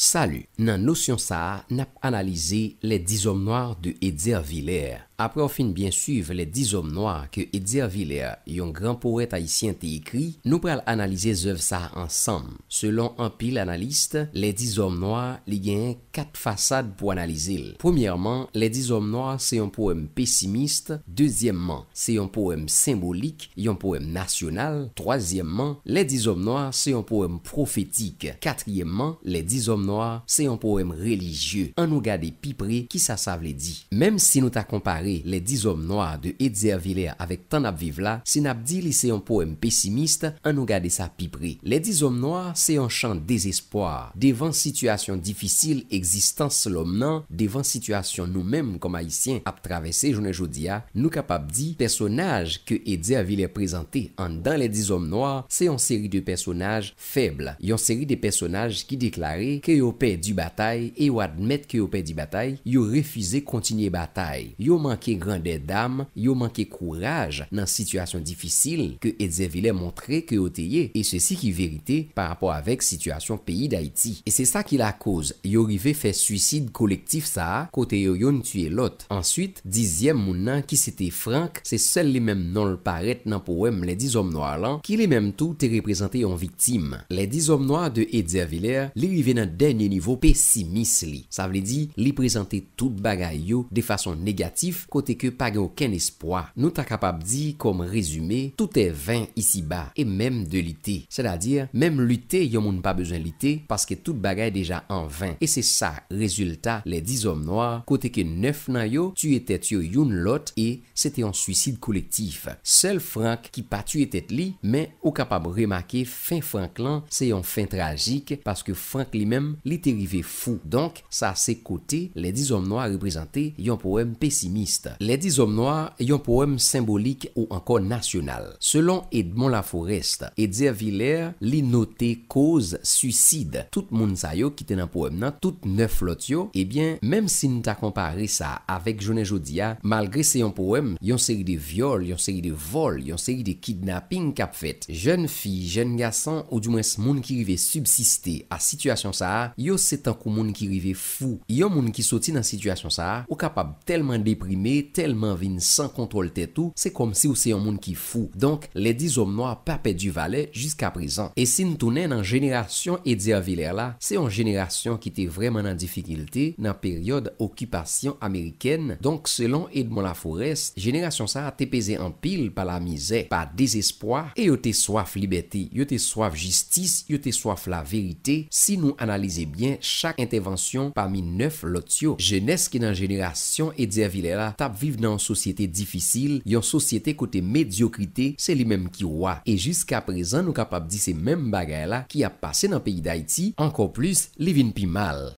Salü nan nosyon sa nap analize le dizom noar de Edier Villers. apre ou fin bien suive le diz om noa ke Edier Villers, yon gran poète haisyente ekri, nou pral analize zev sa ansam. Selon an pil analiste, le diz om noa li genye kat fasade pou analize l. Premièrement, le diz om noa se yon poèm pessimiste. Deuxièmement, se yon poèm symbolik yon poèm nasyonal. Troasyèmement, le diz om noa se yon poèm profétique. Katrièmement, le diz om noa se yon poèm religieux an nou gade pi pre ki sa sa vle di. Mem si nou ta kompare les 10 hommes noirs de Edzia Villers avèk tan ap vive la, se nap di lise yon poèm pessimiste an nou gade sa pi prè. Les 10 hommes noirs, se yon chan désespoir. Devan situasyon difisil existans lòm nan, devan situasyon nou mèm kom haïsyen ap travesse jounè joudia, nou kap ap di, personaj ke Edzia Villers prezante an dan les 10 hommes noirs, se yon seri de personaj feble. Yon seri de personaj ki deklare ke yo pè du batay e yo admèt ke yo pè du batay, yo refize kontinye batay. Yo man yo manke grande dam, yo manke kouraj nan sitwasyon difisil ke Edzeviler montre ki yo teye e se si ki verite par rapport avek sitwasyon peyi da iti. E se sa ki la koz, yo rive fe suicid kolektif sa, kote yo yon tue lot. Ensuite, dizyem moun nan ki se te frank, se sel li mem non l paret nan pouem le dizom noa lan, ki li mem tou te represente yon viktim. Le dizom noa de Edzeviler, li rive nan denye nivou pesimis li. Sa vle di, li prezante tout bagay yo de fason negatif kote ke pa gen oken espwa. Nou ta kapab di, kom rezume, tout e 20 isi ba, e mem de lite. Se la dir, mem lite yon moun pa bezoen lite, paske tout bagay deja en 20. E se sa rezultat, le 10 om noy, kote ke 9 nan yo, tu etet yo yon lot, e sete yon suicide kolektif. Sel Frank, ki pa tu etet li, men ou kapab remarke, fin Franklin, se yon fin tragik, paske Frank li mem, li te rive fou. Donk, sa se kote, le 10 om noy reprezenté, yon poem pesimis. Le di zom noa, yon poem Symbolik ou anko nasyonal Selon Edmond Laforeste Edzi Avilaire, li note Koz, suicid, tout moun sa yo Ki ten an poem nan, tout ne flot yo Ebyen, eh menm si nou ta kompare sa Avèk jounen jodi ya, malgre se yon poem Yon seri de viol, yon seri de vol Yon seri de kidnapping kap fet Joun fi, joun gassan Ou doun moun ki rive subsiste A situasyon sa, yo se tankou moun Ki rive fou, yon moun ki soti Nan situasyon sa, ou kapab telman deprim me telman vin san kontrol te tou, se kom si ou se yon moun ki fou. Donk, le di zom noy pape du valet jiska prezant. E sin tounen nan jeneration Edy Avilela, se yon jeneration ki te vreman nan difikilte nan peryode okupasyon ameriken. Donk, selon Edmon Laforeste, jeneration sa te peze an pil pa la mize, pa dezespoi, e yo te soaf libeti, yo te soaf jistis, yo te soaf la verite, si nou analize bien chak intervensyon pa min 9 lotyo. Je neske nan jeneration Edy Avilela, tap vive nan yon sosyete difisil, yon sosyete kote mediokrite, se li menm ki wwa. E jiska prezan nou kapap di se menm bagay la ki ap pase nan peyi da iti, anko plus, li vin pi mal.